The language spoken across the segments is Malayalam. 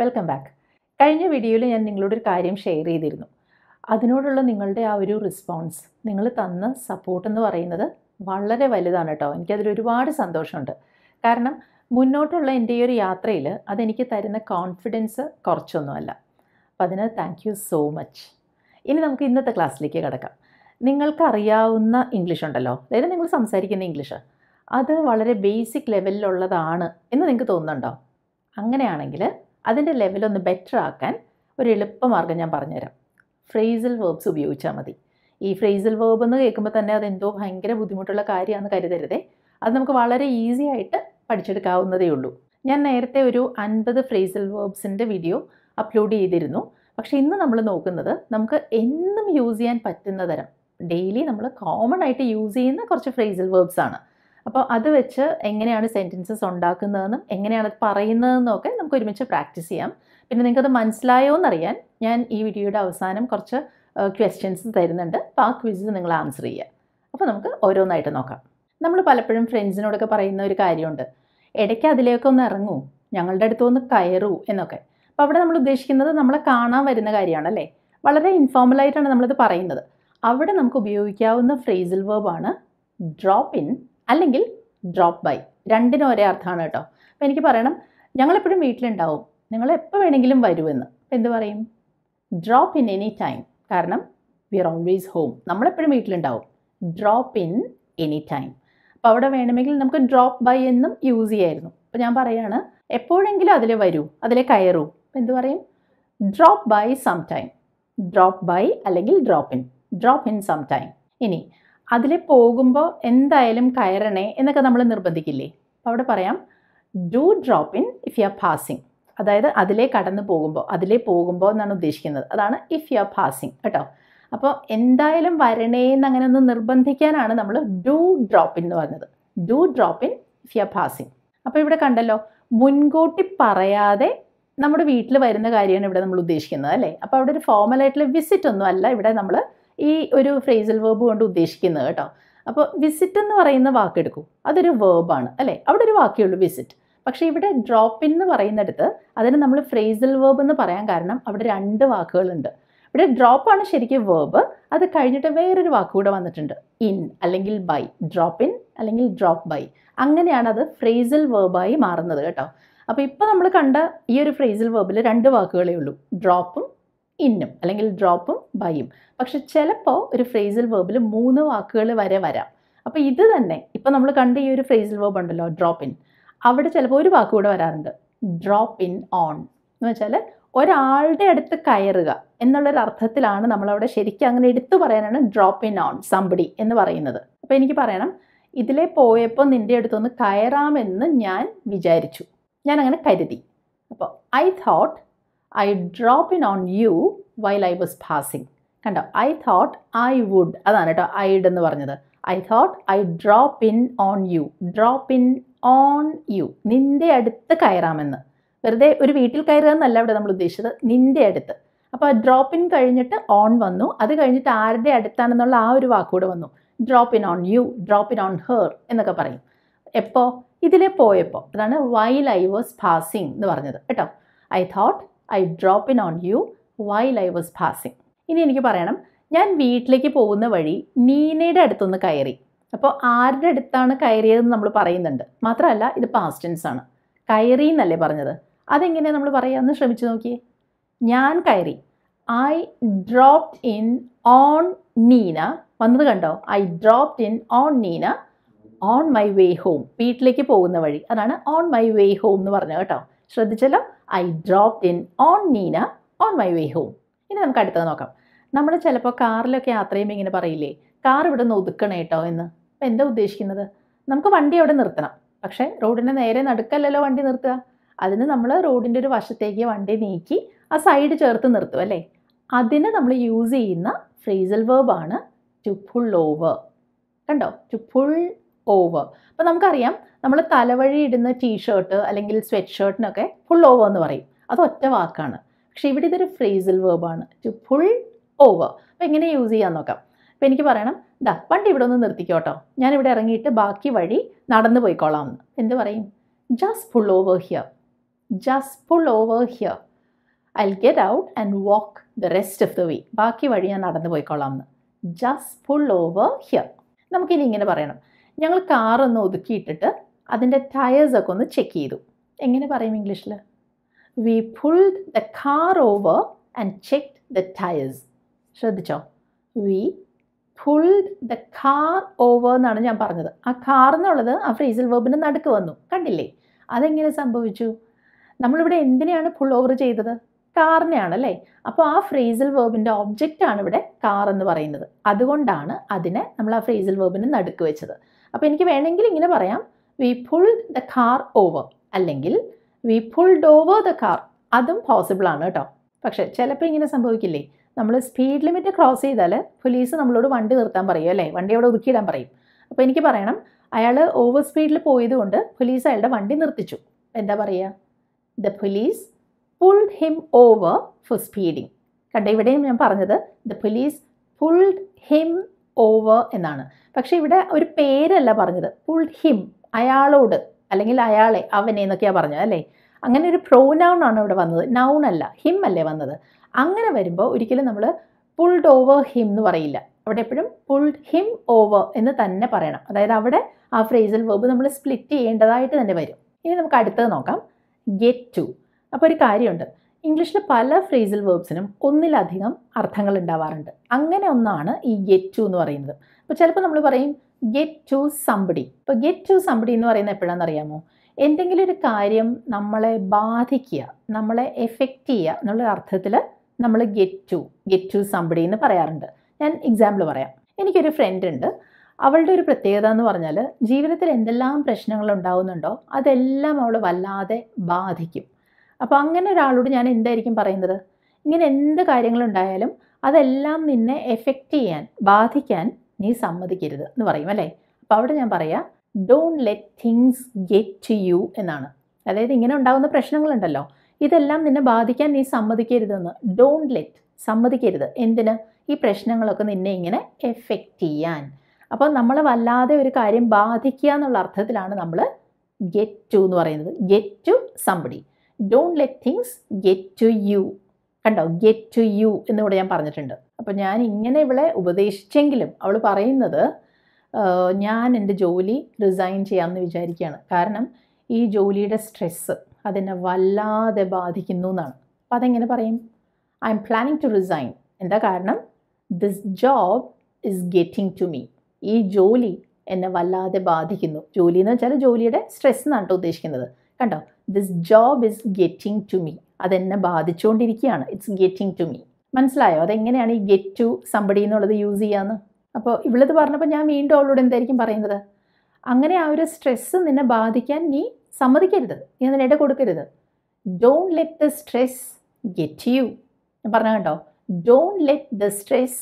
വെൽക്കം ബാക്ക് കഴിഞ്ഞ വീഡിയോയിൽ ഞാൻ നിങ്ങളോട് ഒരു കാര്യം ഷെയർ ചെയ്തിരുന്നു അതിനോടുള്ള നിങ്ങളുടെ ആ ഒരു റിസ്പോൺസ് നിങ്ങൾ തന്ന സപ്പോർട്ട് എന്ന് പറയുന്നത് വളരെ വലുതാണ് കേട്ടോ എനിക്കതിൽ ഒരുപാട് സന്തോഷമുണ്ട് കാരണം മുന്നോട്ടുള്ള എൻ്റെ ഈ ഒരു യാത്രയിൽ അതെനിക്ക് തരുന്ന കോൺഫിഡൻസ് കുറച്ചൊന്നുമല്ല അപ്പം അതിന് താങ്ക് യു സോ മച്ച് ഇനി നമുക്ക് ഇന്നത്തെ ക്ലാസ്സിലേക്ക് കിടക്കാം നിങ്ങൾക്കറിയാവുന്ന ഇംഗ്ലീഷ് ഉണ്ടല്ലോ അതായത് നിങ്ങൾ സംസാരിക്കുന്ന ഇംഗ്ലീഷ് അത് വളരെ ബേസിക് ലെവലിലുള്ളതാണ് എന്ന് നിങ്ങൾക്ക് തോന്നുന്നുണ്ടോ അങ്ങനെയാണെങ്കിൽ അതിൻ്റെ ലെവലൊന്ന് ബെറ്റർ ആക്കാൻ ഒരു എളുപ്പമാർഗ്ഗം ഞാൻ പറഞ്ഞുതരാം ഫ്രേസൽ വേർബ്സ് ഉപയോഗിച്ചാൽ മതി ഈ ഫ്രേസൽ വേർബ് എന്ന് കേൾക്കുമ്പോൾ തന്നെ അതെന്തോ ഭയങ്കര ബുദ്ധിമുട്ടുള്ള കാര്യമാണെന്ന് കരുതരുതേ അത് നമുക്ക് വളരെ ഈസി ആയിട്ട് പഠിച്ചെടുക്കാവുന്നതേ ഉള്ളൂ ഞാൻ നേരത്തെ ഒരു അൻപത് ഫ്രേസൽ വേർബ്സിൻ്റെ വീഡിയോ അപ്ലോഡ് ചെയ്തിരുന്നു പക്ഷേ ഇന്ന് നമ്മൾ നോക്കുന്നത് നമുക്ക് എന്നും യൂസ് ചെയ്യാൻ പറ്റുന്ന തരം ഡെയിലി നമ്മൾ കോമൺ ആയിട്ട് യൂസ് ചെയ്യുന്ന കുറച്ച് ഫ്രേസൽ വേർബ്സ് ആണ് അപ്പോൾ അത് വെച്ച് എങ്ങനെയാണ് സെൻറ്റൻസസ് ഉണ്ടാക്കുന്നതെന്നും എങ്ങനെയാണ് പറയുന്നതെന്നും ഒക്കെ നമുക്ക് ഒരുമിച്ച് പ്രാക്ടീസ് ചെയ്യാം പിന്നെ നിങ്ങൾക്കത് മനസ്സിലായോ എന്നറിയാൻ ഞാൻ ഈ വീഡിയോയുടെ അവസാനം കുറച്ച് ക്വസ്റ്റ്യൻസ് തരുന്നുണ്ട് അപ്പോൾ ആ ക്വിസ് നിങ്ങൾ ആൻസർ ചെയ്യുക അപ്പോൾ നമുക്ക് ഓരോന്നായിട്ട് നോക്കാം നമ്മൾ പലപ്പോഴും ഫ്രണ്ട്സിനോടൊക്കെ പറയുന്ന ഒരു കാര്യമുണ്ട് ഇടയ്ക്ക് അതിലേക്ക് ഒന്ന് ഇറങ്ങൂ ഞങ്ങളുടെ അടുത്ത് ഒന്ന് കയറൂ എന്നൊക്കെ അപ്പോൾ അവിടെ നമ്മൾ ഉദ്ദേശിക്കുന്നത് നമ്മളെ കാണാൻ വരുന്ന കാര്യമാണല്ലേ വളരെ ഇൻഫോർമലായിട്ടാണ് നമ്മളിത് പറയുന്നത് അവിടെ നമുക്ക് ഉപയോഗിക്കാവുന്ന ഫ്രേസിൽ വേർബാണ് ഡ്രോപ്പ് ഇൻ അല്ലെങ്കിൽ ഡ്രോപ്പ് ബൈ രണ്ടിനും ഒരേ അർത്ഥമാണ് കേട്ടോ അപ്പോൾ എനിക്ക് പറയണം ഞങ്ങളെപ്പോഴും വീട്ടിലുണ്ടാവും നിങ്ങൾ എപ്പോൾ വേണമെങ്കിലും വരുമെന്ന് എന്ത് പറയും ഡ്രോപ്പ് ഇൻ എനി ടൈം കാരണം വി ആർ ഓൾവേസ് ഹോം നമ്മളെപ്പോഴും വീട്ടിലുണ്ടാവും ഡ്രോപ്പ് ഇൻ എനി ടൈം അപ്പോൾ അവിടെ വേണമെങ്കിൽ നമുക്ക് ഡ്രോപ്പ് ബൈ എന്നും യൂസ് ചെയ്യായിരുന്നു അപ്പോൾ ഞാൻ പറയുകയാണ് എപ്പോഴെങ്കിലും അതിൽ വരൂ അതിലെ കയറൂ അപ്പോൾ എന്ത് പറയും drop by some time drop by അല്ലെങ്കിൽ drop in drop in some time ഇനി അതിൽ പോകുമ്പോൾ എന്തായാലും കയറണേ എന്നൊക്കെ നമ്മൾ നിർബന്ധിക്കില്ലേ അപ്പോൾ അവിടെ പറയാം do drop in if you are passing അതായത് അതിലേ കടന്ന് പോകുമ്പോൾ അതിലേ പോകുമ്പോൾ എന്നാണ് ഉദ്ദേശിക്കുന്നത് അതാണ് ഇഫ് യു ആർ പാസിങ് കേട്ടോ അപ്പോൾ എന്തായാലും വരണേ എന്ന് അങ്ങനെ ഒന്ന് നിർബന്ധിക്കാനാണ് നമ്മൾ ഡു ഡ്രോപ്പ് ഇൻ എന്ന് പറഞ്ഞത് do drop in if you are passing അപ്പോൾ ഇവിടെ കണ്ടല്ലോ മുൻകൂട്ടി പറയാതെ നമ്മുടെ വീട്ടിൽ വരുന്ന കാര്യമാണ് ഇവിടെ നമ്മൾ ഉദ്ദേശിക്കുന്നത് അല്ലേ അപ്പോൾ അവിടെ ഒരു ഫോർമലായിട്ടുള്ള വിസിറ്റ് ഒന്നും അല്ല ഇവിടെ നമ്മൾ ഈ ഒരു ഫ്രേസൽ വേർബ് കൊണ്ട് ഉദ്ദേശിക്കുന്നത് കേട്ടോ അപ്പോൾ വിസിറ്റ് എന്ന് പറയുന്ന വാക്കെടുക്കൂ അതൊരു വേർബാണ് അല്ലേ അവിടെ ഒരു വാക്കേ ഉള്ളൂ വിസിറ്റ് പക്ഷേ ഇവിടെ ഡ്രോപ്പ് ഇൻ എന്ന് പറയുന്നിടത്ത് അതിന് നമ്മൾ ഫ്രേസൽ വേർബ് എന്ന് പറയാൻ കാരണം അവിടെ രണ്ട് വാക്കുകളുണ്ട് ഇവിടെ ഡ്രോപ്പാണ് ശരിക്കും വേർബ് അത് കഴിഞ്ഞിട്ട് വേറൊരു വാക്ക് കൂടെ വന്നിട്ടുണ്ട് ഇൻ അല്ലെങ്കിൽ ബൈ ഡ്രോപ്പ് ഇൻ അല്ലെങ്കിൽ ഡ്രോപ്പ് ബൈ അങ്ങനെയാണ് അത് ഫ്രേസൽ വേർബായി മാറുന്നത് കേട്ടോ അപ്പോൾ ഇപ്പോൾ നമ്മൾ കണ്ട ഈ ഒരു ഫ്രേസൽ വേർബിൽ രണ്ട് വാക്കുകളേ ഉള്ളൂ ഡ്രോപ്പും ഇന്നും അല്ലെങ്കിൽ ഡ്രോപ്പും ബൈയും പക്ഷെ ചിലപ്പോൾ ഒരു ഫ്രേസൽ വേർബിൽ മൂന്ന് വാക്കുകൾ വരെ വരാം അപ്പോൾ ഇത് തന്നെ ഇപ്പോൾ നമ്മൾ കണ്ട ഈ ഒരു ഫ്രേസൽ വേർബ് ഉണ്ടല്ലോ ഡ്രോപ്പ് ഇൻ അവിടെ ചിലപ്പോൾ ഒരു വാക്ക് കൂടെ വരാറുണ്ട് ഡ്രോപ്പ് ഇൻ ഓൺ എന്ന് വെച്ചാൽ ഒരാളുടെ അടുത്ത് കയറുക എന്നുള്ളൊരു അർത്ഥത്തിലാണ് നമ്മളവിടെ ശരിക്കും അങ്ങനെ എടുത്തു പറയാനാണ് ഡ്രോപ്പ് ഇൻ ഓൺ സമ്പടി എന്ന് പറയുന്നത് അപ്പോൾ എനിക്ക് പറയണം ഇതിലെ പോയപ്പോൾ നിൻ്റെ അടുത്തൊന്ന് കയറാമെന്ന് ഞാൻ വിചാരിച്ചു ഞാൻ അങ്ങനെ കരുതി അപ്പോൾ I thought I drop in on you while I was passing കണ്ടോ ഐ തോട്ട് ഐ വുഡ് അതാണ് കേട്ടോ ഐഡ് എന്ന് പറഞ്ഞത് I thought I drop in on you drop in on you നിൻ്റെ അടുത്ത് കയറാമെന്ന് വെറുതെ ഒരു വീട്ടിൽ കയറുക എന്നല്ല ഇവിടെ നമ്മൾ ഉദ്ദേശിച്ചത് നിൻ്റെ അടുത്ത് അപ്പോൾ ഡ്രോപ്പ് ഇൻ കഴിഞ്ഞിട്ട് ഓൺ വന്നു അത് കഴിഞ്ഞിട്ട് ആരുടെ അടുത്താണെന്നുള്ള ആ ഒരു വാക്കുകൂടെ വന്നു drop in on you drop in on her എന്നൊക്കെ പറയും എപ്പോൾ ഇതിലെ പോയപ്പോൾ അതാണ് വൈൽ ഐ വാസ് പാസിങ് എന്ന് പറഞ്ഞത് കേട്ടോ I thought I drop in on you while I was passing ഇനി എനിക്ക് പറയണം ഞാൻ വീട്ടിലേക്ക് പോകുന്ന വഴി നീനയുടെ അടുത്തൊന്ന് കയറി അപ്പോൾ ആരുടെ അടുത്താണ് കയറിയതെന്ന് നമ്മൾ പറയുന്നുണ്ട് മാത്രമല്ല ഇത് പാസ്റ്റ് ടെൻസ് ആണ് കയറി എന്നല്ലേ പറഞ്ഞത് അതെങ്ങനെയാണ് നമ്മൾ പറയാമെന്ന് ശ്രമിച്ചു നോക്കിയേ ഞാൻ കയറി I drop in on Neena വന്നത് കണ്ടോ I drop in on Neena on my way home വീട്ടിലേക്ക് പോകുന്ന വഴി അതാണ് ഓൺ മൈ വേ ഹോം എന്ന് പറഞ്ഞത് കേട്ടോ ശ്രദ്ധിച്ചല്ലോ I dropped in on Neena on my way home ഇനി നമുക്ക് അടുത്തത് നോക്കാം നമ്മൾ ചിലപ്പോൾ കാറിലൊക്കെ യാത്ര ചെയ്യുമ്പോൾ ഇങ്ങനെ പറയില്ലേ കാർ ഇവിടെ നിന്ന് ഒതുക്കണം കേട്ടോ എന്ന് അപ്പം എന്താ ഉദ്ദേശിക്കുന്നത് നമുക്ക് വണ്ടി അവിടെ നിർത്തണം പക്ഷേ റോഡിൻ്റെ നേരെ നടുക്കല്ലല്ലോ വണ്ടി നിർത്തുക അതിന് നമ്മൾ റോഡിൻ്റെ ഒരു വശത്തേക്ക് വണ്ടി നീക്കി ആ സൈഡ് ചേർത്ത് നിർത്തും അല്ലേ അതിന് നമ്മൾ യൂസ് ചെയ്യുന്ന ഫ്രീസൽ വേർബാണ് ടു ഫുൾ ഓവർ കണ്ടോ ടു ഫുൾ ഓവർ അപ്പോൾ നമുക്കറിയാം നമ്മൾ തലവഴി ഇടുന്ന ടീഷർട്ട് അല്ലെങ്കിൽ സ്വെറ്റ് ഷർട്ടിനൊക്കെ ഫുൾ ഓവർ എന്ന് പറയും അത് ഒറ്റ വാക്കാണ് പക്ഷേ ഇവിടെ ഇതൊരു ഫ്രേസൽ വേർബാണ് ടു ഫുൾ ഓവർ അപ്പോൾ എങ്ങനെ യൂസ് ചെയ്യാൻ നോക്കാം അപ്പോൾ എനിക്ക് പറയണം ദാ വണ്ടി ഇവിടെ ഒന്ന് നിർത്തിക്കോട്ടോ ഇവിടെ ഇറങ്ങിയിട്ട് ബാക്കി വഴി നടന്നു പോയിക്കോളാം എന്ന് എന്ത് പറയും just pull over here just pull over here I get out and walk the rest of the way ബാക്കി വഴി ഞാൻ നടന്നു പോയിക്കോളാം എന്ന് ജസ്റ്റ് ഫുൾ ഓവർ ഹിയർ നമുക്കിനി ഇങ്ങനെ പറയണം ഞങ്ങൾ കാറൊന്ന് ഒതുക്കിയിട്ടിട്ട് അതിൻ്റെ ടയേഴ്സൊക്കെ ഒന്ന് ചെക്ക് ചെയ്തു എങ്ങനെ പറയും ഇംഗ്ലീഷിൽ we pulled the car over and check the tyres ശ്രദ്ധിച്ചോ we pull the car over എന്നാണ് ഞാൻ പറഞ്ഞത് ആ കാർ എന്നുള്ളത് ആ ഫ്രീസിൽ വേബിൻ്റെ നടുക്ക് വന്നു കണ്ടില്ലേ അതെങ്ങനെ സംഭവിച്ചു നമ്മളിവിടെ എന്തിനെയാണ് ഫുൾ ഓവർ ചെയ്തത് കാറിനെയാണ് അല്ലേ അപ്പോൾ ആ ഫ്രേസൽ വേബിൻ്റെ ആണ് ഇവിടെ കാർ എന്ന് പറയുന്നത് അതുകൊണ്ടാണ് അതിനെ നമ്മൾ ആ ഫ്രേസൽ വേബിൻ്റെ നടുക്ക് വെച്ചത് അപ്പോൾ എനിക്ക് വേണമെങ്കിൽ ഇങ്ങനെ പറയാം we pull the car over അല്ലെങ്കിൽ we pulled over the car അതും പോസിബിൾ ആണ് കേട്ടോ പക്ഷേ ചിലപ്പോൾ ഇങ്ങനെ സംഭവിക്കില്ലേ നമ്മൾ സ്പീഡ് ലിമിറ്റ് ക്രോസ് ചെയ്താൽ പോലീസ് നമ്മളോട് വണ്ടി നിർത്താൻ പറയും അല്ലേ വണ്ടി അവിടെ ഒതുക്കിയിടാൻ പറയും അപ്പോൾ എനിക്ക് പറയണം അയാൾ ഓവർ സ്പീഡിൽ പോയതുകൊണ്ട് പോലീസ് അയാളുടെ വണ്ടി നിർത്തിച്ചു എന്താ പറയുക the police pulled him over for speeding കണ്ട ഇവിടെയും ഞാൻ പറഞ്ഞത് the police pulled him over എന്നാണ് പക്ഷേ ഇവിടെ ഒരു പേരല്ല പറഞ്ഞത് പുൾഡ് ഹിം അയാളോട് അല്ലെങ്കിൽ അയാളെ അവനെ എന്നൊക്കെയാണ് പറഞ്ഞത് അല്ലേ അങ്ങനെ ഒരു പ്രോനൗൺ ആണ് ഇവിടെ വന്നത് നൗൺ അല്ല ഹിം അല്ലേ വന്നത് അങ്ങനെ വരുമ്പോൾ ഒരിക്കലും നമ്മൾ പുൾഡ് ഓവർ ഹിം എന്ന് പറയില്ല അവിടെ എപ്പോഴും പുൾഡ് ഹിം ഓവർ എന്ന് തന്നെ പറയണം അതായത് അവിടെ ആ ഫ്രേസൽ വെർബ് നമ്മൾ സ്പ്ലിറ്റ് ചെയ്യേണ്ടതായിട്ട് തന്നെ വരും ഇനി നമുക്ക് അടുത്തത് നോക്കാം ഗെറ്റ് ടു അപ്പോൾ ഒരു കാര്യമുണ്ട് ഇംഗ്ലീഷിൽ പല ഫ്രേസൽ വേർബ്സിനും ഒന്നിലധികം അർത്ഥങ്ങൾ ഉണ്ടാവാറുണ്ട് അങ്ങനെ ഒന്നാണ് ഈ ഗെറ്റ് ടു എന്ന് പറയുന്നത് അപ്പോൾ ചിലപ്പോൾ നമ്മൾ പറയും ഗെറ്റ് ടു സംബടി ഇപ്പോൾ ഗെറ്റ് ടു സംബടി എന്ന് പറയുന്നത് എപ്പോഴാണെന്നറിയാമോ അറിയാമോ എന്തെങ്കിലും ഒരു കാര്യം നമ്മളെ ബാധിക്കുക നമ്മളെ എഫക്റ്റ് ചെയ്യുക എന്നുള്ള അർത്ഥത്തിൽ നമ്മൾ get to get to somebody എന്ന് പറയാറുണ്ട് ഞാൻ എക്സാമ്പിൾ പറയാം എനിക്കൊരു ഫ്രണ്ട് ഉണ്ട് അവളുടെ ഒരു പ്രത്യേകത എന്ന് പറഞ്ഞാൽ ജീവിതത്തിൽ എന്തെല്ലാം പ്രശ്നങ്ങൾ ഉണ്ടാകുന്നുണ്ടോ അതെല്ലാം അവൾ വല്ലാതെ ബാധിക്കും അപ്പോൾ അങ്ങനെ ഒരാളോട് ഞാൻ എന്തായിരിക്കും പറയുന്നത് ഇങ്ങനെ എന്ത് കാര്യങ്ങളുണ്ടായാലും അതെല്ലാം നിന്നെ എഫക്റ്റ് ചെയ്യാൻ ബാധിക്കാൻ നീ സമ്മതിക്കരുത് എന്ന് പറയും അല്ലേ അപ്പോൾ അവിടെ ഞാൻ പറയാം don't let things get to you എന്നാണ് അതായത് ഇങ്ങനെ ഉണ്ടാകുന്ന പ്രശ്നങ്ങളുണ്ടല്ലോ ഇതെല്ലാം നിന്നെ ബാധിക്കാൻ നീ സമ്മതിക്കരുതെന്ന് ഡോണ്ട് ലെറ്റ് സമ്മതിക്കരുത് എന്തിന് ഈ പ്രശ്നങ്ങളൊക്കെ നിന്നെ ഇങ്ങനെ എഫക്റ്റ് ചെയ്യാൻ അപ്പോൾ നമ്മളെ വല്ലാതെ ഒരു കാര്യം ബാധിക്കുക എന്നുള്ള അർത്ഥത്തിലാണ് നമ്മൾ ഗെറ്റ് ടു എന്ന് പറയുന്നത് get to somebody don't let things get to you കണ്ടോ ഗെറ്റ് ടു യു എന്നിവിടെ ഞാൻ പറഞ്ഞിട്ടുണ്ട് അപ്പം ഞാൻ ഇങ്ങനെ ഇവളെ ഉപദേശിച്ചെങ്കിലും അവൾ പറയുന്നത് ഞാൻ എൻ്റെ ജോലി റിസൈൻ ചെയ്യാമെന്ന് വിചാരിക്കുകയാണ് കാരണം ഈ ജോലിയുടെ സ്ട്രെസ്സ് അതെന്നെ വല്ലാതെ ബാധിക്കുന്നു എന്നാണ് അപ്പം അതെങ്ങനെ പറയും I'm planning to resign എന്താ കാരണം this job is getting to me ഈ ജോലി എന്നെ വല്ലാതെ ബാധിക്കുന്നു ജോലി എന്ന് വെച്ചാൽ ജോലിയുടെ സ്ട്രെസ് എന്നാണ് കേട്ടോ ഉദ്ദേശിക്കുന്നത് കണ്ടോ this job is getting to me അതെന്നെ ബാധിച്ചുകൊണ്ടിരിക്കുകയാണ് ഇറ്റ്സ് ഗെറ്റിംഗ് ടു മീ മനസ്സിലായോ അതെങ്ങനെയാണ് ഈ ഗെറ്റ് ടു സമ്പടി എന്നുള്ളത് യൂസ് ചെയ്യാമെന്ന് അപ്പോൾ ഇവളിത് പറഞ്ഞപ്പോൾ ഞാൻ വീണ്ടും അവളോട് എന്തായിരിക്കും പറയുന്നത് അങ്ങനെ ആ ഒരു സ്ട്രെസ്സ് നിന്നെ ബാധിക്കാൻ നീ സമ്മതിക്കരുത് നീ അതിന് ഇട കൊടുക്കരുത് don't let the stress get you ഞാൻ പറഞ്ഞ കണ്ടോ don't let the stress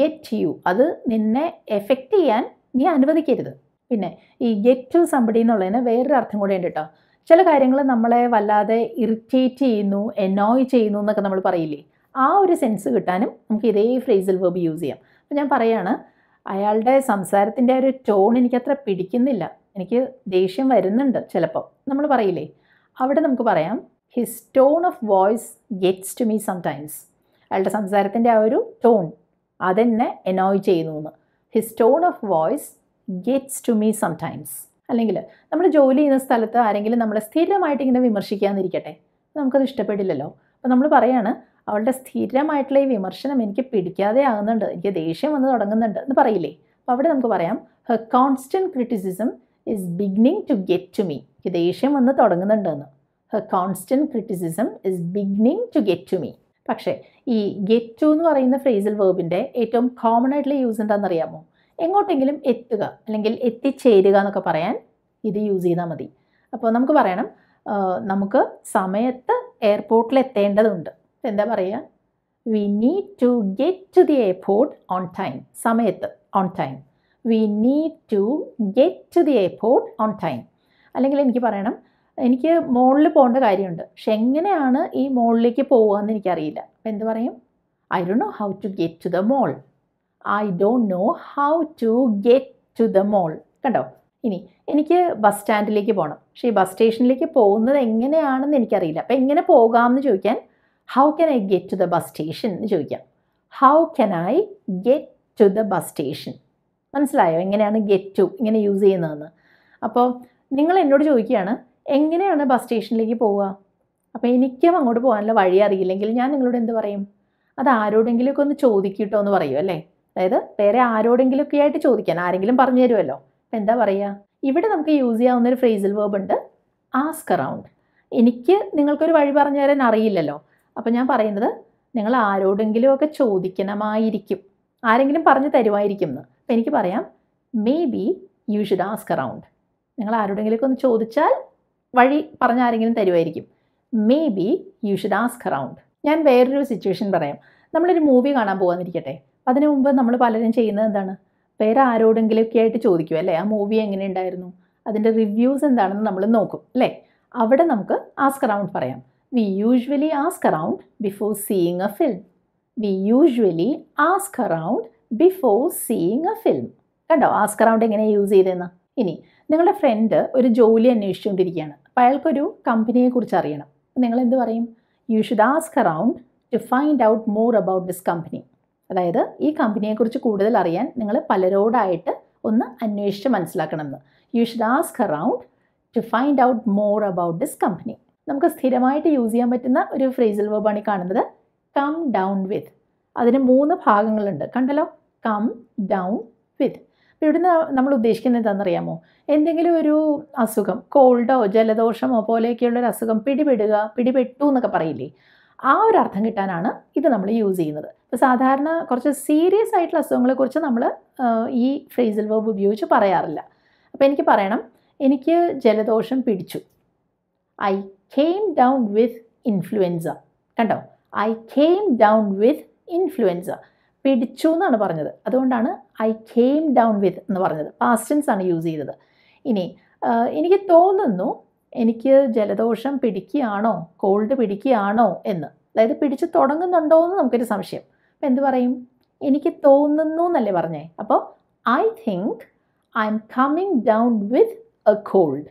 get you അത് നിന്നെ എഫക്റ്റ് ചെയ്യാൻ നീ അനുവദിക്കരുത് പിന്നെ ഈ ഗെറ്റ് ടു സമ്പടി എന്നുള്ളതിന് വേറൊരു അർത്ഥം കൂടെ ഉണ്ട് കേട്ടോ ചില കാര്യങ്ങൾ നമ്മളെ വല്ലാതെ ഇറിറ്റേറ്റ് ചെയ്യുന്നു എനോയ് ചെയ്യുന്നു എന്നൊക്കെ നമ്മൾ പറയില്ലേ ആ ഒരു സെൻസ് കിട്ടാനും നമുക്ക് ഇതേ ഫ്രേസൽ വെർബ് യൂസ് ചെയ്യാം അപ്പോൾ ഞാൻ പറയുകയാണ് അയാളുടെ സംസാരത്തിൻ്റെ ഒരു ടോൺ എനിക്കത്ര പിടിക്കുന്നില്ല എനിക്ക് ദേഷ്യം വരുന്നുണ്ട് ചിലപ്പോൾ നമ്മൾ പറയില്ലേ അവിടെ നമുക്ക് പറയാം his tone of voice gets to me sometimes അയാളുടെ സംസാരത്തിൻ്റെ ആ ഒരു ടോൺ അതെന്നെ എനോയ് ചെയ്യുന്നു എന്ന് his tone of voice gets to me sometimes അല്ലെങ്കിൽ നമ്മൾ ജോലി ചെയ്യുന്ന സ്ഥലത്ത് ആരെങ്കിലും നമ്മളെ സ്ഥിരമായിട്ട് ഇങ്ങനെ വിമർശിക്കാമെന്നിരിക്കട്ടെ നമുക്കത് ഇഷ്ടപ്പെടില്ലല്ലോ അപ്പോൾ നമ്മൾ പറയാണ് അവളുടെ സ്ഥിരമായിട്ടുള്ള ഈ വിമർശനം എനിക്ക് പിടിക്കാതെ ആകുന്നുണ്ട് എനിക്ക് ദേഷ്യം വന്ന് തുടങ്ങുന്നുണ്ട് എന്ന് പറയില്ലേ അപ്പോൾ അവിടെ നമുക്ക് പറയാം her constant criticism is beginning to get to me എനിക്ക് ദേഷ്യം വന്ന് തുടങ്ങുന്നുണ്ട് എന്ന് her constant criticism is beginning to get to me പക്ഷേ ഈ ഗെറ്റ് ടു എന്ന് പറയുന്ന ഫ്രേസൽ വേർബിൻ്റെ ഏറ്റവും കോമൺ ആയിട്ടുള്ള യൂസ് എന്താണെന്നറിയാമോ എങ്ങോട്ടെങ്കിലും എത്തുക അല്ലെങ്കിൽ എത്തിച്ചേരുക എന്നൊക്കെ പറയാൻ ഇത് യൂസ് ചെയ്താൽ മതി അപ്പോൾ നമുക്ക് പറയണം നമുക്ക് സമയത്ത് എയർപോർട്ടിൽ എത്തേണ്ടതുണ്ട് എന്താ പറയുക we need to get to the airport on time സമയത്ത് on time we need to get to the airport on time അല്ലെങ്കിൽ എനിക്ക് പറയണം എനിക്ക് മുകളിൽ പോകേണ്ട കാര്യമുണ്ട് പക്ഷെ എങ്ങനെയാണ് ഈ മോളിലേക്ക് പോവുക എന്ന് എനിക്കറിയില്ല അപ്പം എന്ത് പറയും ഐ ഡോ know how to get to the mall I don't know how to get to the mall കണ്ടോ ഇനി എനിക്ക് ബസ് സ്റ്റാൻഡിലേക്ക് പോകണം പക്ഷേ ഈ ബസ് സ്റ്റേഷനിലേക്ക് പോകുന്നത് എങ്ങനെയാണെന്ന് എനിക്കറിയില്ല അപ്പോൾ എങ്ങനെ പോകാമെന്ന് ചോദിക്കാൻ how can I get to the bus station എന്ന് ചോദിക്കാം how can I get to the bus station മനസ്സിലായോ എങ്ങനെയാണ് ഗെറ്റ് ടു ഇങ്ങനെ യൂസ് ചെയ്യുന്നതെന്ന് അപ്പോൾ നിങ്ങൾ എന്നോട് ചോദിക്കുകയാണ് എങ്ങനെയാണ് ബസ് സ്റ്റേഷനിലേക്ക് പോവുക അപ്പോൾ എനിക്കും അങ്ങോട്ട് പോകാനുള്ള വഴി അറിയില്ലെങ്കിൽ ഞാൻ നിങ്ങളോട് എന്ത് പറയും അത് ആരോടെങ്കിലുമൊക്കെ ഒന്ന് ചോദിക്കട്ടോ എന്ന് പറയും അല്ലേ അതായത് വേറെ ആരോടെങ്കിലുമൊക്കെ ആയിട്ട് ചോദിക്കാൻ ആരെങ്കിലും പറഞ്ഞു തരുമല്ലോ അപ്പം എന്താ പറയുക ഇവിടെ നമുക്ക് യൂസ് ചെയ്യാവുന്ന ഒരു ഫ്രേസിൽ വേർബ് ഉണ്ട് ആസ്ക് അറൗണ്ട് എനിക്ക് നിങ്ങൾക്കൊരു വഴി പറഞ്ഞു തരാൻ അറിയില്ലല്ലോ അപ്പോൾ ഞാൻ പറയുന്നത് നിങ്ങൾ ആരോടെങ്കിലുമൊക്കെ ചോദിക്കണമായിരിക്കും ആരെങ്കിലും പറഞ്ഞു തരുമായിരിക്കും എന്ന് അപ്പോൾ എനിക്ക് പറയാം maybe you should ask around നിങ്ങൾ ആരോടെങ്കിലുമൊക്കെ ഒന്ന് ചോദിച്ചാൽ വഴി പറഞ്ഞ ആരെങ്കിലും തരുമായിരിക്കും maybe you should ask around ഞാൻ വേറൊരു സിറ്റുവേഷൻ പറയാം നമ്മളൊരു മൂവി കാണാൻ പോകാന്നിരിക്കട്ടെ അതിനു മുമ്പ് നമ്മൾ പലരും ചെയ്യുന്നത് എന്താണ് വേറെ ആരോടെങ്കിലുമൊക്കെ ആയിട്ട് ചോദിക്കും അല്ലേ ആ മൂവി എങ്ങനെ ഉണ്ടായിരുന്നു അതിൻ്റെ റിവ്യൂസ് എന്താണെന്ന് നമ്മൾ നോക്കും അല്ലേ അവിടെ നമുക്ക് ആസ്ക് അറൗണ്ട് പറയാം We usually ask around before seeing a film. We usually ask around before seeing a film കണ്ടോ ആസ്ക് അറൗണ്ട് എങ്ങനെ യൂസ് ചെയ്തതെന്ന് ഇനി നിങ്ങളുടെ ഫ്രണ്ട് ഒരു ജോലി അന്വേഷിച്ചുകൊണ്ടിരിക്കുകയാണ് അപ്പോൾ അയാൾക്കൊരു കമ്പനിയെക്കുറിച്ച് അറിയണം നിങ്ങൾ എന്ത് പറയും you should ask around to find out more about this company അതായത് ഈ കമ്പനിയെക്കുറിച്ച് കൂടുതൽ അറിയാൻ നിങ്ങൾ പലരോടായിട്ട് ഒന്ന് അന്വേഷിച്ച് മനസ്സിലാക്കണം എന്ന് you should ask around to find out more about this company നമുക്ക് സ്ഥിരമായിട്ട് യൂസ് ചെയ്യാൻ പറ്റുന്ന ഒരു ഫ്രേസൽ വേർബാണ് ഈ കാണുന്നത് കം ഡൗൺ വിത്ത് അതിന് മൂന്ന് ഭാഗങ്ങളുണ്ട് കണ്ടല്ലോ കം ഡൗൺ വിത്ത് അപ്പോൾ ഇവിടുന്ന് നമ്മൾ ഉദ്ദേശിക്കുന്നത് എന്താണെന്നറിയാമോ എന്തെങ്കിലും ഒരു അസുഖം കോൾഡോ ജലദോഷമോ പോലെയൊക്കെയുള്ള ഒരു അസുഖം പിടിപെടുക പിടിപെട്ടു എന്നൊക്കെ പറയില്ലേ ആ ഒരു അർത്ഥം കിട്ടാനാണ് ഇത് നമ്മൾ യൂസ് ചെയ്യുന്നത് ഇപ്പോൾ സാധാരണ കുറച്ച് സീരിയസ് ആയിട്ടുള്ള അസുഖങ്ങളെക്കുറിച്ച് നമ്മൾ ഈ ഫ്രേസൽ വേർബ് ഉപയോഗിച്ച് പറയാറില്ല അപ്പോൾ എനിക്ക് പറയണം എനിക്ക് ജലദോഷം പിടിച്ചു I came down with influenza കണ്ടോ I came down with influenza പിടിച്ചു എന്നാണ് പറഞ്ഞത് അതുകൊണ്ടാണ് ഐ കെയിം ഡൗൺ വിത്ത് എന്ന് പറഞ്ഞത് പാസ്റ്റൻസ് ആണ് യൂസ് ചെയ്തത് ഇനി എനിക്ക് തോന്നുന്നു എനിക്ക് ജലദോഷം പിടിക്കുകയാണോ കോൾഡ് പിടിക്കുകയാണോ എന്ന് അതായത് പിടിച്ച് തുടങ്ങുന്നുണ്ടോ എന്ന് നമുക്കൊരു സംശയം അപ്പം എന്ത് പറയും എനിക്ക് തോന്നുന്നു എന്നല്ലേ പറഞ്ഞേ അപ്പോൾ I think I'm coming down with a cold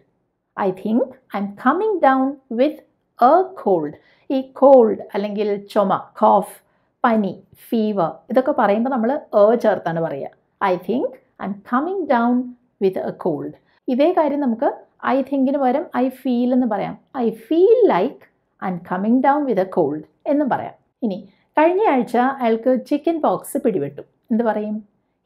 I think I'm coming down with a cold ഈ കോൾഡ് അല്ലെങ്കിൽ ചുമ കോഫ് പനി ഫീവർ ഇതൊക്കെ പറയുമ്പോൾ നമ്മൾ എ ചേർത്താണ് പറയുക I think I'm coming down with a cold ഇതേ കാര്യം നമുക്ക് ഐ തിങ്കിന് പകരം ഐ ഫീൽ എന്ന് പറയാം I feel like I'm coming down with a cold എന്നും പറയാം ഇനി കഴിഞ്ഞ ആഴ്ച അയാൾക്ക് ചിക്കൻ ബോക്സ് പിടിപെട്ടു എന്ത് പറയും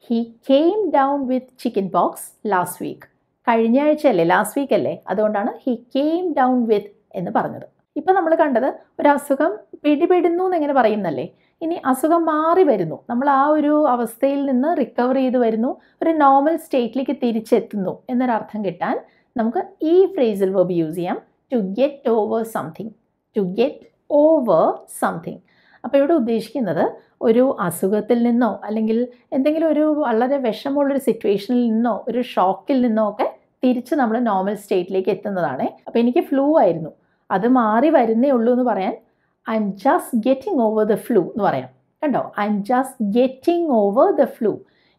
he came down with chicken pox last week കഴിഞ്ഞ ആഴ്ചയല്ലേ ലാസ്റ്റ് വീക്ക് അല്ലേ അതുകൊണ്ടാണ് ഹി കെയിം ഡൗൺ വിത്ത് എന്ന് പറഞ്ഞത് ഇപ്പം നമ്മൾ കണ്ടത് ഒരു അസുഖം പിടിപെടുന്നു എന്നെങ്ങനെ പറയുന്നല്ലേ ഇനി അസുഖം മാറി വരുന്നു നമ്മൾ ആ ഒരു അവസ്ഥയിൽ നിന്ന് റിക്കവർ ചെയ്ത് വരുന്നു ഒരു നോർമൽ സ്റ്റേറ്റിലേക്ക് തിരിച്ചെത്തുന്നു എന്നൊരർത്ഥം കിട്ടാൻ നമുക്ക് ഈ ഫ്രേസിൽ വെർബ് യൂസ് ചെയ്യാം to get over something to get over something അപ്പോൾ ഇവിടെ ഉദ്ദേശിക്കുന്നത് ഒരു അസുഖത്തിൽ നിന്നോ അല്ലെങ്കിൽ എന്തെങ്കിലും ഒരു വളരെ വിഷമമുള്ളൊരു സിറ്റുവേഷനിൽ നിന്നോ ഒരു ഷോക്കിൽ നിന്നോ ഒക്കെ തിരിച്ച് നമ്മൾ നോർമൽ സ്റ്റേറ്റിലേക്ക് എത്തുന്നതാണ് അപ്പോൾ എനിക്ക് ഫ്ലൂ ആയിരുന്നു അത് മാറി വരുന്നേ ഉള്ളൂ എന്ന് പറയാൻ I'm just getting over the flu എന്ന് പറയാം കണ്ടോ I'm just getting over the flu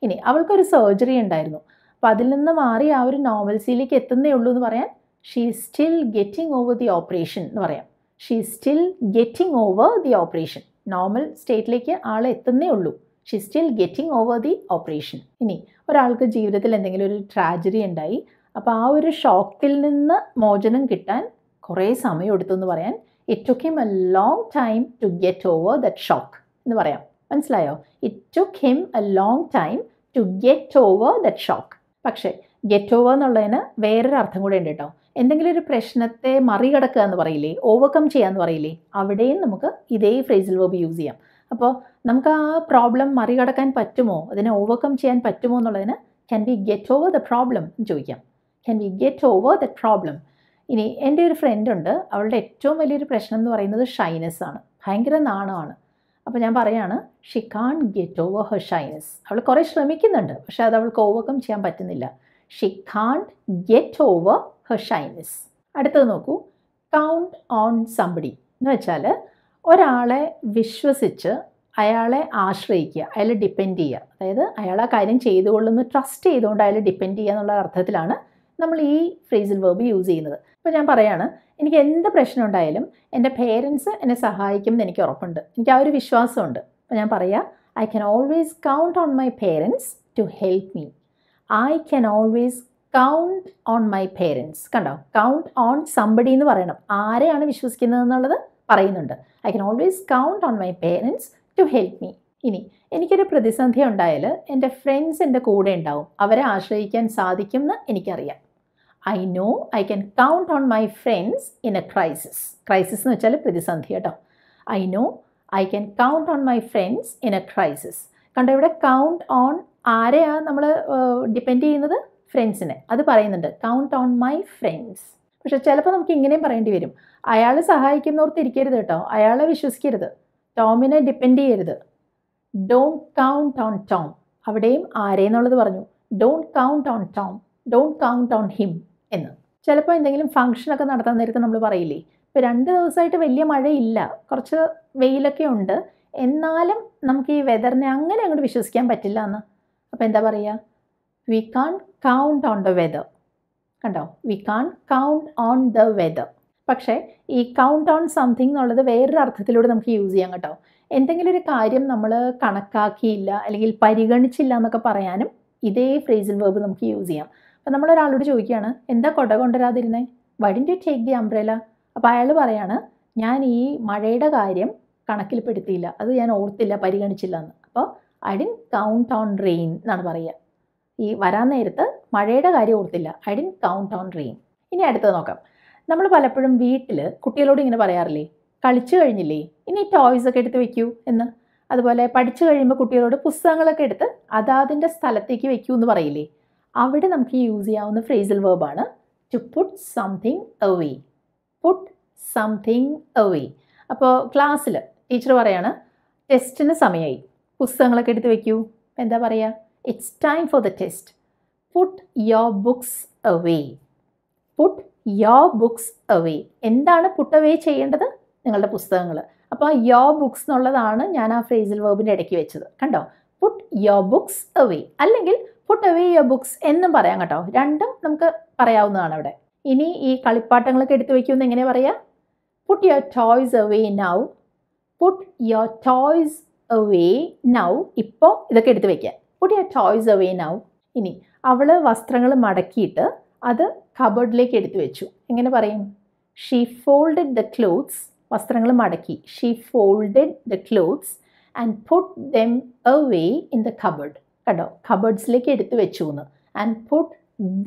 ഇനി അവൾക്കൊരു സർജറി ഉണ്ടായിരുന്നു അപ്പോൾ അതിൽ നിന്ന് മാറി ആ ഒരു നോർമൽസിയിലേക്ക് എത്തുന്നേ ഉള്ളൂ എന്ന് പറയാൻ she still getting over the operation എന്ന് പറയാം she still getting over the operation normal സ്റ്റേറ്റിലേക്ക് ആൾ എത്തുന്നേ ഉള്ളൂ she still getting over the operation ഇനി ഒരാൾക്ക് ജീവിതത്തിൽ എന്തെങ്കിലും ഒരു ട്രാജഡി ഉണ്ടായി അപ്പോൾ ആ ഒരു ഷോക്കിൽ നിന്ന് മോചനം കിട്ടാൻ കുറേ സമയമെടുത്തു എന്ന് പറയാൻ it took him a long time to get over that shock എന്ന് പറയാം മനസ്സിലായോ it took him a long time to get over that shock പക്ഷേ ഗെറ്റ് ഓവർ എന്നുള്ളതിന് വേറൊരു അർത്ഥം കൂടെ ഉണ്ട് കേട്ടോ എന്തെങ്കിലും ഒരു പ്രശ്നത്തെ മറികടക്കുക എന്ന് പറയില്ലേ ഓവർകം ചെയ്യാന്ന് എന്ന് പറയില്ലേ അവിടെയും നമുക്ക് ഇതേ ഫ്രേസിൽ വേർബ് യൂസ് ചെയ്യാം അപ്പോൾ നമുക്ക് ആ പ്രോബ്ലം മറികടക്കാൻ പറ്റുമോ അതിനെ ഓവർകം ചെയ്യാൻ പറ്റുമോ എന്നുള്ളതിന് can be get over the problem എന്ന് ചോദിക്കാം can we get over the problem ഇനി എൻ്റെ ഒരു ഫ്രണ്ട് ഉണ്ട് അവളുടെ ഏറ്റവും വലിയൊരു പ്രശ്നം എന്ന് പറയുന്നത് ഷൈനസ് ആണ് ഭയങ്കര നാണമാണ് അപ്പോൾ ഞാൻ പറയാണ് she can't get over her shyness അവൾ കുറേ ശ്രമിക്കുന്നുണ്ട് പക്ഷേ അത് അവൾക്ക് ഓവർകം ചെയ്യാൻ പറ്റുന്നില്ല she can't get over her shyness അടുത്തത് നോക്കൂ കൗണ്ട് ഓൺ സംബടി എന്ന് വെച്ചാൽ ഒരാളെ വിശ്വസിച്ച് അയാളെ ആശ്രയിക്കുക അയാളെ ഡിപ്പെൻഡ് ചെയ്യുക അതായത് അയാൾ ആ കാര്യം ചെയ്തുകൊള്ളുന്നു ട്രസ്റ്റ് ചെയ്തുകൊണ്ട് അയാൾ ഡിപ്പെൻഡ് ചെയ്യുക എന്നുള്ള അർത്ഥത്തിലാണ് നമ്മൾ ഈ ഫ്രേസിൽ വേർബ് യൂസ് ചെയ്യുന്നത് അപ്പോൾ ഞാൻ പറയാണ് എനിക്ക് എന്ത് പ്രശ്നം ഉണ്ടായാലും എൻ്റെ പേരൻസ് എന്നെ സഹായിക്കും എന്ന് എനിക്ക് ഉറപ്പുണ്ട് എനിക്ക് ആ ഒരു വിശ്വാസമുണ്ട് അപ്പോൾ ഞാൻ പറയാം I can always count on my parents to help me I can always count on my parents കണ്ടോ കൗണ്ട് ഓൺ സംബടി എന്ന് പറയണം ആരെയാണ് വിശ്വസിക്കുന്നത് എന്നുള്ളത് പറയുന്നുണ്ട് I can always count on my parents to help me ഇനി എനിക്കൊരു പ്രതിസന്ധി ഉണ്ടായാൽ എൻ്റെ ഫ്രണ്ട്സ് എൻ്റെ കൂടെ ഉണ്ടാവും അവരെ ആശ്രയിക്കാൻ സാധിക്കും എന്ന് എനിക്കറിയാം I know I can count on my friends in a crisis crisis എന്ന് വെച്ചാൽ പ്രതിസന്ധി കേട്ടോ I know I can count on my friends in a crisis കണ്ടോ ഇവിടെ കൗണ്ട് ഓൺ ആരെയാണ് നമ്മൾ ഡിപ്പെൻഡ് ചെയ്യുന്നത് ഫ്രണ്ട്സിനെ അത് പറയുന്നുണ്ട് കൗണ്ട് ഓൺ മൈ ഫ്രണ്ട്സ് പക്ഷെ ചിലപ്പോൾ നമുക്ക് ഇങ്ങനെയും പറയേണ്ടി വരും അയാൾ സഹായിക്കുന്നവർക്ക് ഇരിക്കരുത് കേട്ടോ അയാളെ വിശ്വസിക്കരുത് ടോമിനെ ഡിപ്പെൻഡ് ചെയ്യരുത് ഡോണ്ട് കൗണ്ട് ഓൺ ടോം അവിടെയും ആരെന്നുള്ളത് പറഞ്ഞു don't count on Tom don't count on him എന്ന് ചിലപ്പോൾ എന്തെങ്കിലും ഫംഗ്ഷനൊക്കെ നടത്താൻ നേരത്ത് നമ്മൾ പറയില്ലേ ഇപ്പോൾ രണ്ട് ദിവസമായിട്ട് വലിയ മഴയില്ല കുറച്ച് വെയിലൊക്കെ ഉണ്ട് എന്നാലും നമുക്ക് ഈ വെതറിനെ അങ്ങനെ അങ്ങോട്ട് വിശ്വസിക്കാൻ പറ്റില്ല എന്ന് അപ്പോൾ എന്താ പറയുക we can't count on the weather കണ്ടോ we can't count on the weather പക്ഷേ ഈ കൗണ്ട് ഓൺ സംതിങ് എന്നുള്ളത് വേറൊരു അർത്ഥത്തിലൂടെ നമുക്ക് യൂസ് ചെയ്യാം കേട്ടോ എന്തെങ്കിലും ഒരു കാര്യം നമ്മൾ കണക്കാക്കിയില്ല അല്ലെങ്കിൽ പരിഗണിച്ചില്ല എന്നൊക്കെ പറയാനും ഇതേ ഫ്രേസിൽ വേർബ് നമുക്ക് യൂസ് ചെയ്യാം അപ്പോൾ നമ്മളൊരാളോട് ചോദിക്കുകയാണ് എന്താ കൊട കൊണ്ടുവരാതിരുന്നേ യു ടേക്ക് ദി അംബ്രല അപ്പോൾ അയാൾ പറയാണ് ഞാൻ ഈ മഴയുടെ കാര്യം കണക്കിൽപ്പെടുത്തിയില്ല അത് ഞാൻ ഓർത്തില്ല പരിഗണിച്ചില്ല എന്ന് അപ്പോൾ I didn't count on rain എന്നാണ് പറയുക ഈ വരാൻ നേരത്ത് മഴയുടെ കാര്യം ഓർത്തില്ല I didn't count on rain ഇനി അടുത്തത് നോക്കാം നമ്മൾ പലപ്പോഴും വീട്ടിൽ കുട്ടികളോട് ഇങ്ങനെ പറയാറില്ലേ കളിച്ചു കഴിഞ്ഞില്ലേ ഇനി ടോയ്സ് ഒക്കെ എടുത്ത് വെക്കൂ എന്ന് അതുപോലെ പഠിച്ചു കഴിയുമ്പോൾ കുട്ടികളോട് പുസ്തകങ്ങളൊക്കെ എടുത്ത് അതാതിൻ്റെ സ്ഥലത്തേക്ക് വെക്കൂ എന്ന് പറയില്ലേ അവിടെ നമുക്ക് യൂസ് ചെയ്യാവുന്ന ഫ്രേസൽ വേർബാണ് to put something away put something away അപ്പോൾ ക്ലാസ്സിൽ ടീച്ചർ പറയാണ് ടെസ്റ്റിന് സമയമായി പുസ്തകങ്ങളൊക്കെ എടുത്ത് വെക്കൂ എന്താ പറയുക it's time for the test put your books away put your books away എന്താണ് പുട്ട് അവേ ചെയ്യേണ്ടത് നിങ്ങളുടെ പുസ്തകങ്ങൾ അപ്പോൾ യോർ ബുക്സ് എന്നുള്ളതാണ് ഞാൻ ആ ഫ്രേസിൽ വേർബിൻ്റെ ഇടയ്ക്ക് വെച്ചത് കണ്ടോ പുട്ട് യോ ബുക്സ് അവേ അല്ലെങ്കിൽ പുട്ട് അവേ യുവർ ബുക്സ് എന്നും പറയാം കേട്ടോ രണ്ടും നമുക്ക് പറയാവുന്നതാണ് അവിടെ ഇനി ഈ കളിപ്പാട്ടങ്ങളൊക്കെ എടുത്തു വയ്ക്കുമെന്ന് എങ്ങനെ പറയാ put your toys away now put your toys away now ഇപ്പോൾ ഇതൊക്കെ എടുത്തു വയ്ക്കുക put your toys away now ഇനി അവൾ വസ്ത്രങ്ങൾ മടക്കിയിട്ട് അത് കബോർഡിലേക്ക് എടുത്തു വെച്ചു എങ്ങനെ പറയും ഷീ ഫോൾഡഡ് ദ ക്ലോത്ത്സ് വസ്ത്രങ്ങൾ മടക്കി she folded the clothes and put them away in the cupboard കണ്ടോ കബേർഡ്സിലേക്ക് എടുത്തു വെച്ചു എന്ന് and put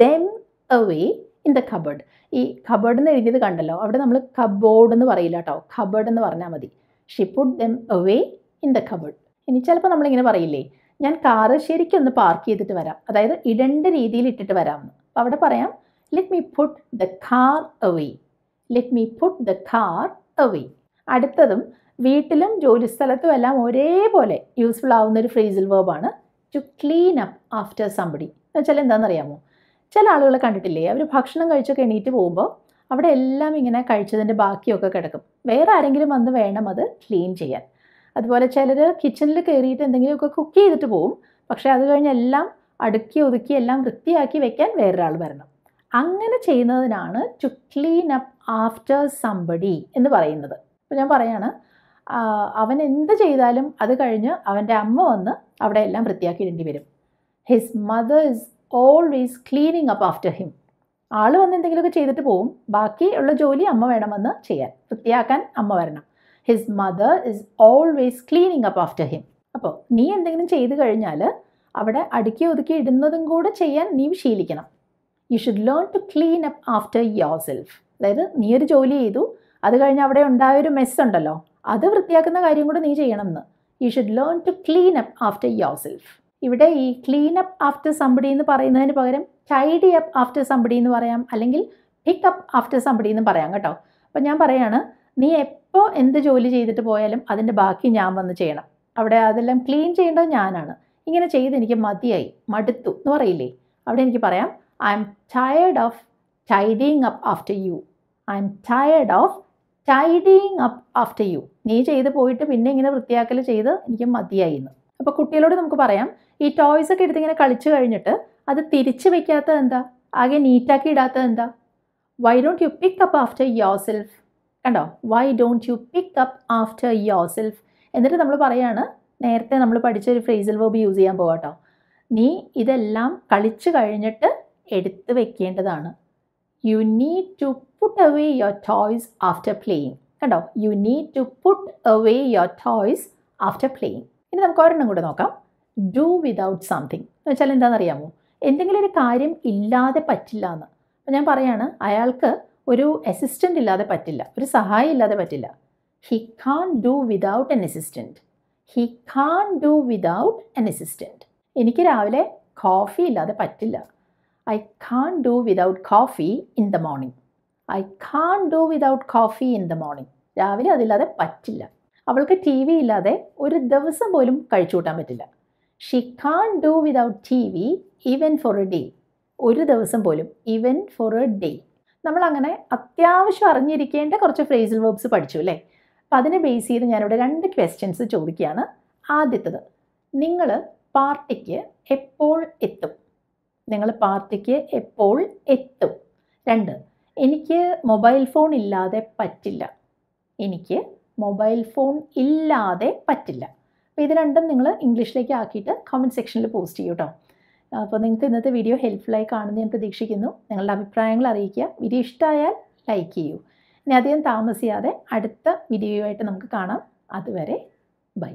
them away in the cupboard ഈ കബേർഡ് എന്ന് എഴുതിയത് കണ്ടല്ലോ അവിടെ നമ്മൾ കബോർഡ് എന്ന് പറയില്ല കേട്ടോ കബേർഡ് എന്ന് പറഞ്ഞാൽ മതി she put them away in the cupboard ഇനി ചിലപ്പോൾ നമ്മളിങ്ങനെ പറയില്ലേ ഞാൻ കാറ് ശരിക്കൊന്ന് പാർക്ക് ചെയ്തിട്ട് വരാം അതായത് ഇടേണ്ട രീതിയിൽ ഇട്ടിട്ട് വരാം അപ്പോൾ അവിടെ പറയാം let me put the car away let me put the car away അടുത്തതും വീട്ടിലും ജോലിസ്ഥലത്തും എല്ലാം ഒരേപോലെ യൂസ്ഫുൾ ആവുന്ന ഒരു ഫ്രേസിൽ വേർബാണ് to clean up after somebody എന്ന് വെച്ചാൽ എന്താണെന്നറിയാമോ ചില ആളുകളെ കണ്ടിട്ടില്ലേ അവർ ഭക്ഷണം കഴിച്ചൊക്കെ എണീറ്റ് പോകുമ്പോൾ അവിടെ എല്ലാം ഇങ്ങനെ കഴിച്ചതിൻ്റെ ബാക്കിയൊക്കെ കിടക്കും വേറെ ആരെങ്കിലും വന്ന് വേണം അത് ക്ലീൻ ചെയ്യാൻ അതുപോലെ ചിലർ കിച്ചണിൽ കയറിയിട്ട് എന്തെങ്കിലുമൊക്കെ കുക്ക് ചെയ്തിട്ട് പോകും പക്ഷേ അത് കഴിഞ്ഞ് എല്ലാം അടുക്കി ഒതുക്കി എല്ലാം വൃത്തിയാക്കി വെക്കാൻ വേറൊരാൾ വരണം അങ്ങനെ ചെയ്യുന്നതിനാണ് to clean up after somebody എന്ന് പറയുന്നത് അപ്പോൾ ഞാൻ പറയുകയാണ് അവൻ എന്ത് ചെയ്താലും അത് കഴിഞ്ഞ് അവൻ്റെ അമ്മ വന്ന് അവിടെ എല്ലാം വൃത്തിയാക്കിയിടേണ്ടി വരും his mother is always cleaning up after him ആൾ വന്ന് എന്തെങ്കിലുമൊക്കെ ചെയ്തിട്ട് പോവും ബാക്കി ഉള്ള ജോലി അമ്മ വേണമെന്ന് ചെയ്യാൻ വൃത്തിയാക്കാൻ അമ്മ വരണം his mother is always cleaning up after him അപ്പോൾ നീ എന്തെങ്കിലും ചെയ്തു കഴിഞ്ഞാൽ അവിടെ അടുക്കി ഒതുക്കി ഇടുന്നതും കൂടെ ചെയ്യാൻ നീ ശീലിക്കണം you should learn to clean up after yourself അതായത് നീ ഒരു ജോലി ചെയ്തു അത് കഴിഞ്ഞ് അവിടെ ഉണ്ടായൊരു മെസ്സുണ്ടല്ലോ അത് വൃത്തിയാക്കുന്ന കാര്യം കൂടെ നീ എന്ന് you should learn to clean up after yourself ഇവിടെ ഈ ക്ലീൻ അപ്പ് ആഫ്റ്റർ സമ്പടി എന്ന് പറയുന്നതിന് പകരം ടൈഡി അപ്പ് ആഫ്റ്റർ സമ്പടി എന്ന് പറയാം അല്ലെങ്കിൽ പിക്ക് അപ്പ് ആഫ്റ്റർ സമ്പടി എന്ന് പറയാം കേട്ടോ അപ്പം ഞാൻ പറയാണ് നീ എപ്പോൾ എന്ത് ജോലി ചെയ്തിട്ട് പോയാലും അതിൻ്റെ ബാക്കി ഞാൻ വന്ന് ചെയ്യണം അവിടെ അതെല്ലാം ക്ലീൻ ചെയ്യേണ്ടത് ഞാനാണ് ഇങ്ങനെ ചെയ്ത് എനിക്ക് മതിയായി മടുത്തു എന്ന് പറയില്ലേ അവിടെ എനിക്ക് പറയാം I'm tired of tidying up after you I'm tired of tidying up after you നീ ചെയ്ത് പോയിട്ട് പിന്നെ ഇങ്ങനെ വൃത്തിയാക്കൽ ചെയ്ത് എനിക്ക് മതിയായി എന്ന് അപ്പോൾ കുട്ടികളോട് നമുക്ക് പറയാം ഈ ടോയ്സ് ഒക്കെ എടുത്ത് ഇങ്ങനെ കളിച്ചു കഴിഞ്ഞിട്ട് അത് തിരിച്ചു വെക്കാത്തത് എന്താ ആകെ നീറ്റാക്കി ഇടാത്തത് എന്താ why don't you pick up after yourself കണ്ടോ why don't you pick up after yourself എന്നിട്ട് നമ്മൾ പറയാണ് നേരത്തെ നമ്മൾ പഠിച്ച ഒരു ഫ്രേസൽ വേബ് യൂസ് ചെയ്യാൻ പോകാട്ടോ നീ ഇതെല്ലാം കളിച്ചു കഴിഞ്ഞിട്ട് എടുത്ത് വെക്കേണ്ടതാണ് you need to put away your toys after playing കണ്ടോ you need to put away your toys after playing ഇനി നമുക്ക് ഒരെണ്ണം കൂടെ നോക്കാം ഡു വിതൗട്ട് സംതിങ് എന്ന് വെച്ചാൽ എന്താണെന്ന് അറിയാമോ എന്തെങ്കിലും ഒരു കാര്യം ഇല്ലാതെ പറ്റില്ല എന്ന് അപ്പം ഞാൻ പറയാണ് അയാൾക്ക് ഒരു അസിസ്റ്റൻ്റ് ഇല്ലാതെ പറ്റില്ല ഒരു സഹായം ഇല്ലാതെ പറ്റില്ല he can't do without an assistant he can't do without an assistant എനിക്ക് രാവിലെ കോഫി ഇല്ലാതെ പറ്റില്ല I can't do without coffee in the morning I can't do without coffee in the morning രാവിലെ അതില്ലാതെ പറ്റില്ല അവൾക്ക് ടി വി ഇല്ലാതെ ഒരു ദിവസം പോലും കഴിച്ചു കൂട്ടാൻ പറ്റില്ല she can't do without T V even for a day ഒരു ദിവസം പോലും ഈവൻ ഫോർ എ ഡേ നമ്മളങ്ങനെ അത്യാവശ്യം അറിഞ്ഞിരിക്കേണ്ട കുറച്ച് ഫ്രേസൽ വേർബ്സ് പഠിച്ചു അല്ലേ അപ്പം അതിനെ ബേസ് ചെയ്ത് ഞാനിവിടെ രണ്ട് ക്വസ്റ്റ്യൻസ് ചോദിക്കുകയാണ് ആദ്യത്തത് നിങ്ങൾ പാർട്ടിക്ക് എപ്പോൾ എത്തും നിങ്ങൾ പാർട്ടിക്ക് എപ്പോൾ എത്തും രണ്ട് എനിക്ക് മൊബൈൽ ഫോൺ ഇല്ലാതെ പറ്റില്ല എനിക്ക് മൊബൈൽ ഫോൺ ഇല്ലാതെ പറ്റില്ല അപ്പോൾ ഇത് രണ്ടും നിങ്ങൾ ഇംഗ്ലീഷിലേക്ക് ആക്കിയിട്ട് കമൻറ്റ് സെക്ഷനിൽ പോസ്റ്റ് ചെയ്യൂ കേട്ടോ അപ്പോൾ നിങ്ങൾക്ക് ഇന്നത്തെ വീഡിയോ ഹെൽപ്ഫുള്ളായി കാണുമെന്ന് ഞാൻ പ്രതീക്ഷിക്കുന്നു നിങ്ങളുടെ അഭിപ്രായങ്ങൾ അറിയിക്കുക വീഡിയോ ഇഷ്ടമായാൽ ലൈക്ക് ചെയ്യൂ ഇനി അധികം താമസിയാതെ അടുത്ത വീഡിയോ ആയിട്ട് നമുക്ക് കാണാം അതുവരെ ബൈ